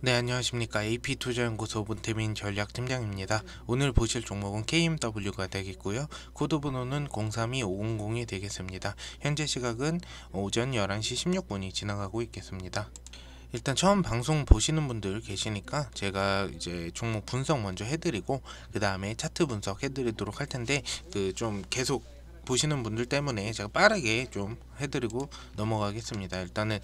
네 안녕하십니까 AP투자연구소 문태민 전략팀장입니다. 오늘 보실 종목은 KMW가 되겠고요. 코드 번호는 032500이 되겠습니다. 현재 시각은 오전 11시 16분이 지나가고 있겠습니다. 일단 처음 방송 보시는 분들 계시니까 제가 이제 종목 분석 먼저 해드리고 그 다음에 차트 분석 해드리도록 할 텐데 그 좀 계속 보시는 분들 때문에 제가 빠르게 좀 해드리고 넘어가겠습니다. 일단은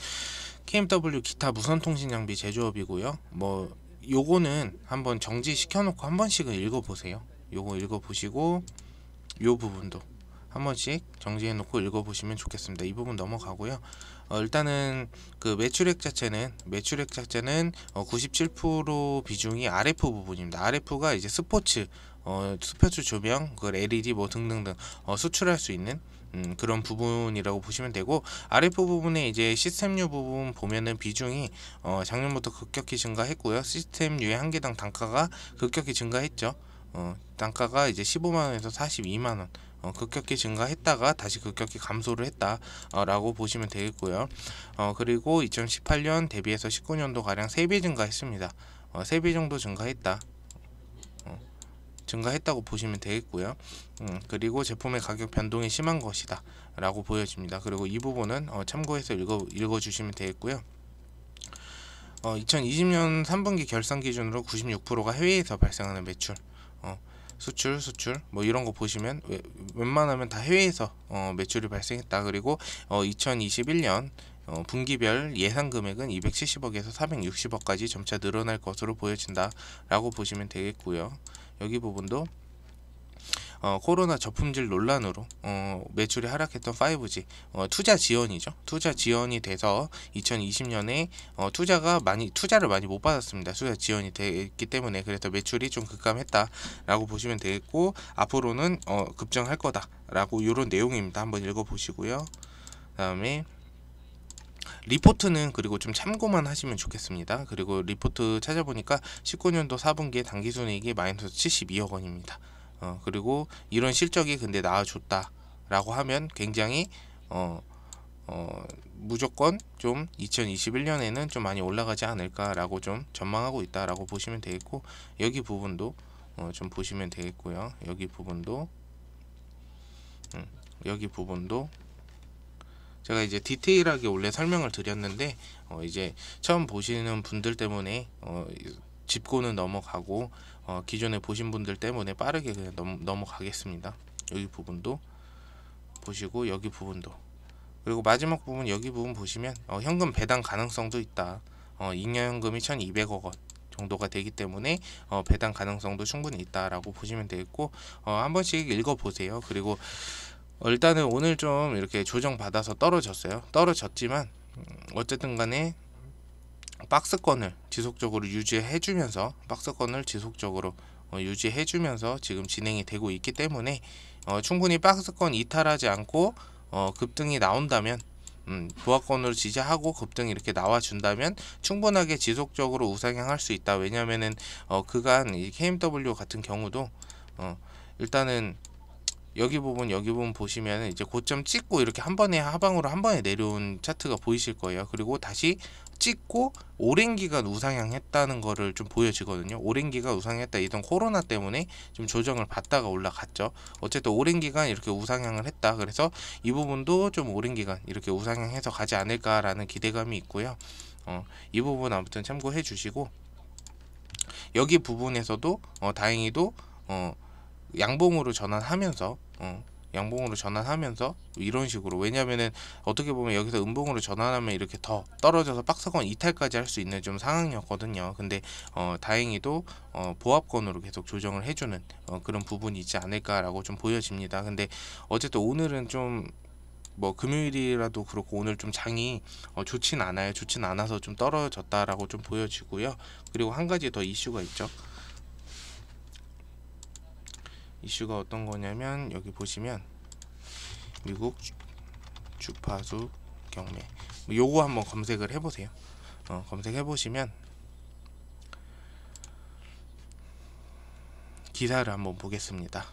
KMW 기타 무선통신 장비 제조업이고요. 뭐 요거는 한번 정지시켜 놓고 한 번씩은 읽어보세요. 요거 읽어보시고 요 부분도 한 번씩 정지해 놓고 읽어보시면 좋겠습니다. 이 부분 넘어가고요. 어, 일단은 그 매출액 자체는 매출액 자체는 어, 97% 비중이 RF 부분입니다. RF가 이제 스포츠 어, 스포츠 조명, 그 LED 뭐 등등등 어, 수출할 수 있는 음, 그런 부분이라고 보시면 되고 RF 부분에 이제 시스템류 부분 보면은 비중이 어, 작년부터 급격히 증가했고요 시스템류의 한 개당 단가가 급격히 증가했죠 어, 단가가 이제 15만원에서 42만원 어, 급격히 증가했다가 다시 급격히 감소를 했다라고 어, 보시면 되겠고요. 어, 그리고 2018년 대비해서 19년도 가량 3배 증가했습니다. 어, 3배 정도 증가했다. 어, 증가했다고 보시면 되겠고요. 음, 그리고 제품의 가격 변동이 심한 것이다 라고 보여집니다. 그리고 이 부분은 어, 참고해서 읽어, 읽어주시면 되겠고요. 어, 2020년 3분기 결산 기준으로 96%가 해외에서 발생하는 매출 어, 수출 수출 뭐 이런 거 보시면 웬만하면 다 해외에서 어, 매출이 발생했다 그리고 어, 2021년 어, 분기별 예상 금액은 270억에서 460억까지 점차 늘어날 것으로 보여진다 라고 보시면 되겠고요 여기 부분도 어, 코로나 저품질 논란으로 어, 매출이 하락했던 5G 어, 투자 지원이죠. 투자 지원이 돼서 2020년에 어, 투자가 많이 투자를 많이 못 받았습니다. 투자 지원이 됐기 때문에 그래서 매출이 좀 급감했다라고 보시면 되겠고 앞으로는 어, 급증할 거다라고 이런 내용입니다. 한번 읽어보시고요. 다음에 리포트는 그리고 좀 참고만 하시면 좋겠습니다. 그리고 리포트 찾아보니까 19년도 4분기에 당기순이익이 마이너스 72억 원입니다. 어, 그리고 이런 실적이 근데 나아줬다라고 하면 굉장히 어, 어, 무조건 좀 2021년에는 좀 많이 올라가지 않을까라고 좀 전망하고 있다라고 보시면 되겠고 여기 부분도 어, 좀 보시면 되겠고요. 여기 부분도 음, 여기 부분도 제가 이제 디테일하게 원래 설명을 드렸는데 어, 이제 처음 보시는 분들 때문에 어, 짚고는 넘어가고 어, 기존에 보신 분들 때문에 빠르게 그냥 넘, 넘어가겠습니다. 여기 부분도 보시고 여기 부분도 그리고 마지막 부분 여기 부분 보시면 어, 현금 배당 가능성도 있다. 어, 잉여현금이 1200억 원 정도가 되기 때문에 어, 배당 가능성도 충분히 있다라고 보시면 되겠고 어, 한 번씩 읽어보세요. 그리고 일단은 오늘 좀 이렇게 조정 받아서 떨어졌어요. 떨어졌지만 음, 어쨌든 간에 박스권을 지속적으로 유지해 주면서 박스권을 지속적으로 어, 유지해 주면서 지금 진행이 되고 있기 때문에 어, 충분히 박스권 이탈하지 않고 어, 급등이 나온다면 음, 부하권으로 지지하고 급등 이렇게 나와준다면 충분하게 지속적으로 우상향할 수 있다. 왜냐면은 어, 그간 이 KMW 같은 경우도 어, 일단은 여기 부분 여기 부분 보시면 이제 고점 찍고 이렇게 한 번에 하방으로 한 번에 내려온 차트가 보이실 거예요 그리고 다시 찍고 오랜 기간 우상향 했다는 거를 좀 보여지거든요 오랜 기간 우상했다 이던 코로나 때문에 좀 조정을 받다가 올라갔죠 어쨌든 오랜 기간 이렇게 우상향을 했다 그래서 이 부분도 좀 오랜 기간 이렇게 우상향해서 가지 않을까라는 기대감이 있고요 어, 이 부분 아무튼 참고해 주시고 여기 부분에서도 어, 다행히도 어, 양봉으로 전환하면서 어. 양봉으로 전환하면서 이런 식으로 왜냐면은 어떻게 보면 여기서 음봉으로 전환하면 이렇게 더 떨어져서 박스권 이탈까지 할 수 있는 좀 상황이었거든요 근데 어 다행히도 어 보합권으로 계속 조정을 해주는 어 그런 부분이 있지 않을까라고 좀 보여집니다 근데 어쨌든 오늘은 좀 뭐 금요일이라도 그렇고 오늘 좀 장이 어, 좋진 않아요. 좋진 않아서 좀 떨어졌다라고 좀 보여지고요. 그리고 한 가지 더 이슈가 있죠. 이슈가 어떤 거냐면 여기 보시면 미국 주, 파수 경매 뭐 요거 한번 검색을 해보세요 어, 검색해보시면 기사를 한번 보겠습니다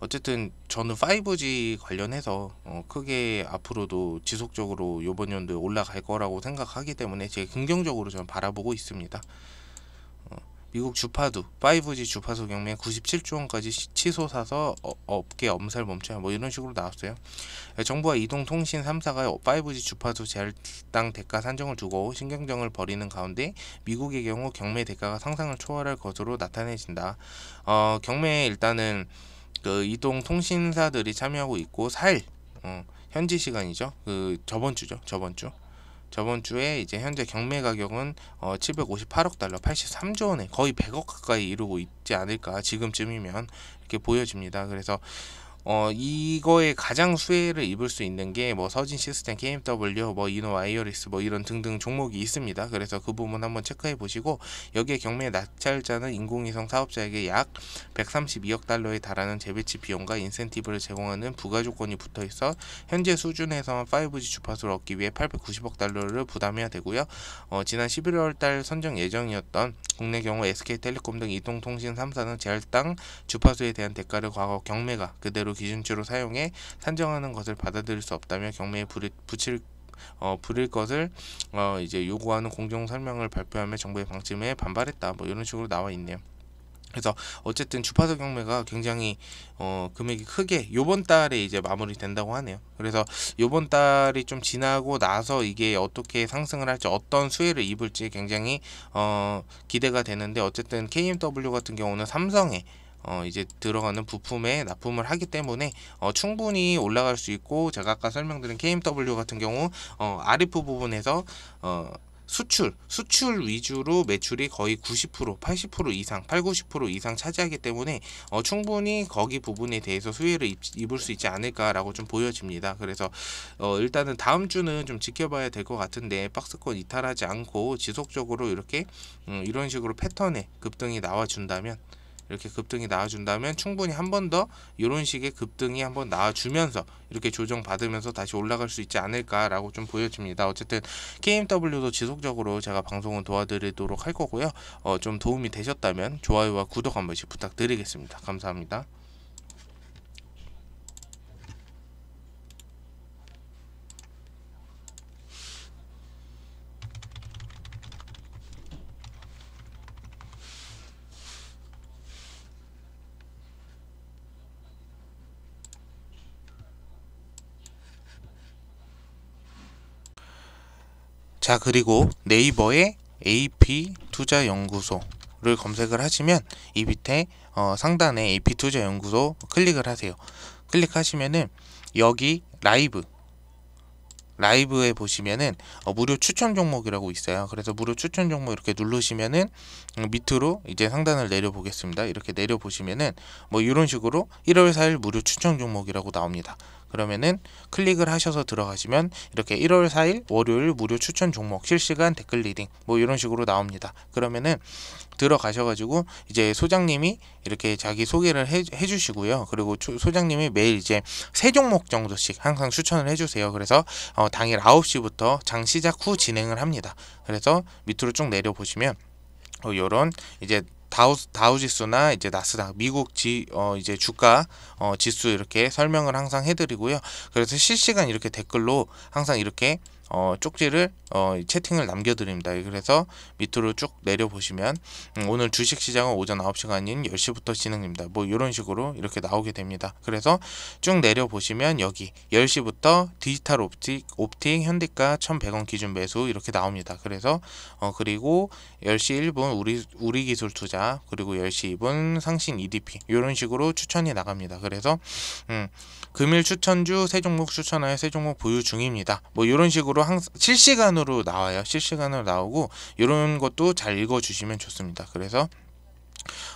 어쨌든 저는 5G 관련해서 어 크게 앞으로도 지속적으로 요번 연도에 올라갈 거라고 생각하기 때문에 제가 긍정적으로 저는 바라보고 있습니다. 미국 주파수 5G 주파수 경매 97조 원까지 취소 사서 어, 업계 엄살 멈춰야 뭐 이런 식으로 나왔어요. 예, 정부와 이동통신 3사가 5G 주파수 제일당 대가 산정을 두고 신경전을 벌이는 가운데 미국의 경우 경매 대가가 상상을 초월할 것으로 나타내진다. 어, 경매에 일단은 그 이동통신사들이 참여하고 있고 4일 어, 현지 시간이죠. 그 저번 주죠. 저번 주. 저번 주에 이제 현재 경매 가격은 어 758억 달러 83조 원에 거의 100억 가까이 이루고 있지 않을까 지금쯤이면 이렇게 보여집니다. 그래서 어, 이거에 가장 수혜를 입을 수 있는 게 뭐 서진 시스템, KMW, 뭐 이노 와이어리스 뭐 이런 등등 종목이 있습니다. 그래서 그 부분 한번 체크해 보시고 여기에 경매 낙찰자는 인공위성 사업자에게 약 132억 달러에 달하는 재배치 비용과 인센티브를 제공하는 부가 조건이 붙어 있어 현재 수준에서만 5G 주파수를 얻기 위해 890억 달러를 부담해야 되고요. 어, 지난 11월 달 선정 예정이었던 국내 경우 SK텔레콤 등 이동통신 3사는 제할당 주파수에 대한 대가를 과거 경매가 그대로 자료로 기준치로 사용해 산정하는 것을 받아들일 수 없다며 경매에 불이, 붙일 어, 부릴 것을 어, 이제 요구하는 공정 설명을 발표하며 정부의 방침에 반발했다. 뭐 이런 식으로 나와 있네요. 그래서 어쨌든 주파수 경매가 굉장히 어 금액이 크게 요번 달에 이제 마무리된다고 하네요. 그래서 요번 달이 좀 지나고 나서 이게 어떻게 상승을 할지 어떤 수혜를 입을지 굉장히 어 기대가 되는데 어쨌든 KMW 같은 경우는 삼성에 어, 이제 들어가는 부품에 납품을 하기 때문에 어, 충분히 올라갈 수 있고 제가 아까 설명드린 KMW 같은 경우 어, RF 부분에서 어, 수출, 수출 위주로 매출이 거의 90%, 80% 이상, 8, 90% 이상 차지하기 때문에 어, 충분히 거기 부분에 대해서 수혜를 입, 을수 있지 않을까라고 좀 보여집니다. 그래서 어, 일단은 다음 주는 좀 지켜봐야 될 것 같은데 박스권 이탈하지 않고 지속적으로 이렇게 음, 이런 식으로 패턴의 급등이 나와준다면 이렇게 급등이 나와준다면 충분히 한 번 더 이런 식의 급등이 한 번 나와주면서 이렇게 조정받으면서 다시 올라갈 수 있지 않을까라고 좀 보여집니다. 어쨌든 KMW도 지속적으로 제가 방송은 도와드리도록 할 거고요. 어, 좀 도움이 되셨다면 좋아요와 구독 한 번씩 부탁드리겠습니다. 감사합니다. 자 그리고 네이버에 AP투자연구소를 검색을 하시면 이 밑에 어, 상단에 AP투자연구소 클릭을 하세요. 클릭하시면은 여기 라이브 라이브에 보시면은 어, 무료 추천 종목이라고 있어요. 그래서 무료 추천 종목 이렇게 누르시면은 밑으로 이제 상단을 내려 보겠습니다. 이렇게 내려 보시면은 뭐 이런 식으로 1월 4일 무료 추천 종목이라고 나옵니다. 그러면은 클릭을 하셔서 들어가시면 이렇게 1월 4일 월요일 무료 추천 종목 실시간 댓글 리딩 뭐 이런 식으로 나옵니다. 그러면은 들어가셔가지고 이제 소장님이 이렇게 자기 소개를 해, 해주시고요. 그리고 소장님이 매일 이제 세 종목 정도씩 항상 추천을 해주세요. 그래서 어, 당일 9시부터 장 시작 후 진행을 합니다. 그래서 밑으로 쭉 내려 보시면 어, 요런 이제 다우 다우지수나 이제 나스닥 미국 지 어 이제 주가 어 지수 이렇게 설명을 항상 해드리고요. 그래서 실시간 이렇게 댓글로 항상 이렇게 어, 쪽지를 어, 채팅을 남겨드립니다. 그래서 밑으로 쭉 내려보시면 음, 오늘 주식시장은 오전 9시간인 10시부터 진행입니다뭐 이런 식으로 이렇게 나오게 됩니다. 그래서 쭉 내려보시면 여기 10시부터 디지털 옵틱, 옵틱 현대가 1100원 기준 매수 이렇게 나옵니다. 그래서 어, 그리고 10시 1분 우리, 우리 기술 투자 그리고 10시 2분 상신 EDP 이런 식으로 추천이 나갑니다. 그래서 음, 금일 추천주 세 종목 추천하여 세 종목 보유 중입니다. 뭐 이런 식으로 무료로 항상 실시간으로 나와요. 실시간으로 나오고 이런 것도 잘 읽어주시면 좋습니다. 그래서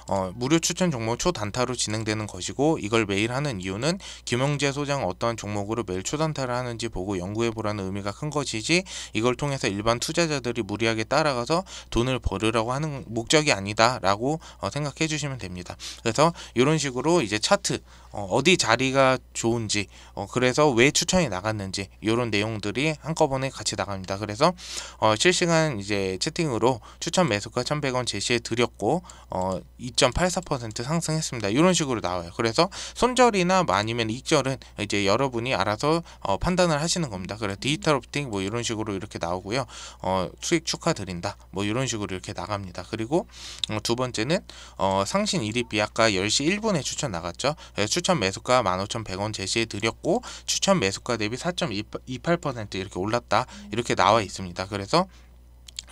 어, 무료 추천 종목 초단타로 진행되는 것이고 이걸 매일 하는 이유는 김용재 소장 어떠한 종목으로 매일 초단타를 하는지 보고 연구해보라는 의미가 큰 것이지 이걸 통해서 일반 투자자들이 무리하게 따라가서 돈을 벌으라고 하는 목적이 아니다라고 어, 생각해 주시면 됩니다. 그래서 이런 식으로 이제 차트 어, 어디 자리가 좋은지 어, 그래서 왜 추천이 나갔는지 이런 내용들이 한꺼번에 같이 나갑니다. 그래서 어, 실시간 이제 채팅으로 추천 매수가 1,100원 제시해 드렸고 어, 2.84% 어, 상승했습니다. 이런 식으로 나와요. 그래서 손절이나 뭐 아니면 익절은 이제 여러분이 알아서 어, 판단을 하시는 겁니다. 그래서 디지털 오프팅 뭐 이런 식으로 이렇게 나오고요. 어, 수익 축하드린다. 뭐 이런 식으로 이렇게 나갑니다. 그리고 어, 두 번째는 어, 상신 1위 비약가 10시 1분에 추천 나갔죠. 추천 매수가 15,100원 제시해 드렸고 추천 매수가 대비 4.28% 이렇게 올랐다. 이렇게 나와 있습니다. 그래서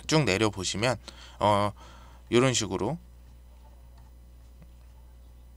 쭉 내려 보시면 어 이런 식으로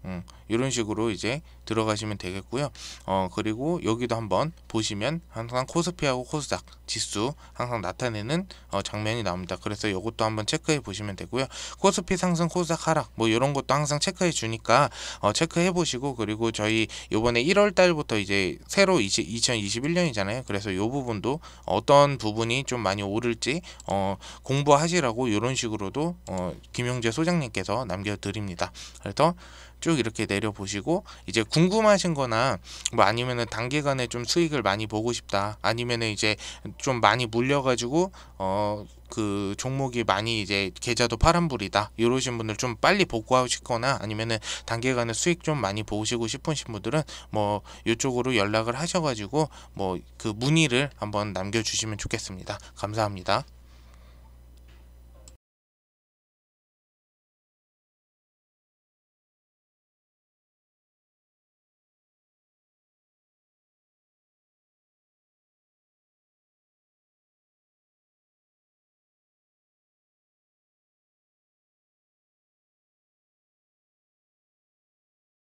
음, 이런 식으로 이제 들어가시면 되겠고요. 어, 그리고 여기도 한번 보시면 항상 코스피하고 코스닥 지수 항상 나타내는 어, 장면이 나옵니다. 그래서 이것도 한번 체크해 보시면 되고요. 코스피 상승, 코스닥 하락 뭐 이런 것도 항상 체크해 주니까 어, 체크해 보시고 그리고 저희 요번에 1월 달부터 이제 새로 20, 2021년이잖아요. 그래서 요 부분도 어떤 부분이 좀 많이 오를지 어, 공부하시라고 이런 식으로도 어, 김용재 소장님께서 남겨드립니다. 그래서 쭉 이렇게 내려 보시고 이제 궁금하신 거나 뭐 아니면은 단기간에 좀 수익을 많이 보고 싶다 아니면은 이제 좀 많이 물려 가지고 어 그 종목이 많이 이제 계좌도 파란불이다 이러신 분들 좀 빨리 복구하고싶거나 아니면은 단기간에 수익 좀 많이 보시고 싶으신 분들은 뭐 이쪽으로 연락을 하셔가지고 뭐 그 문의를 한번 남겨주시면 좋겠습니다 감사합니다